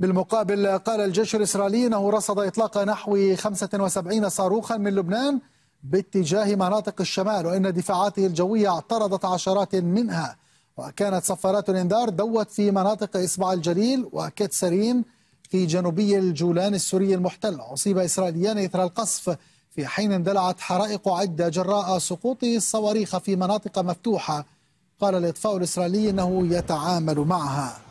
بالمقابل قال الجيش الإسرائيلي أنه رصد إطلاق نحو 75 صاروخا من لبنان باتجاه مناطق الشمال وإن دفاعاته الجوية اعترضت عشرات منها وكانت صفارات الإنذار دوت في مناطق إصبع الجليل وكتسرين في جنوبي الجولان السوري المحتل أصيب إسرائيليان إثر القصف في حين اندلعت حرائق عدة جراء سقوط الصواريخ في مناطق مفتوحة قال الإطفاء الإسرائيلي أنه يتعامل معها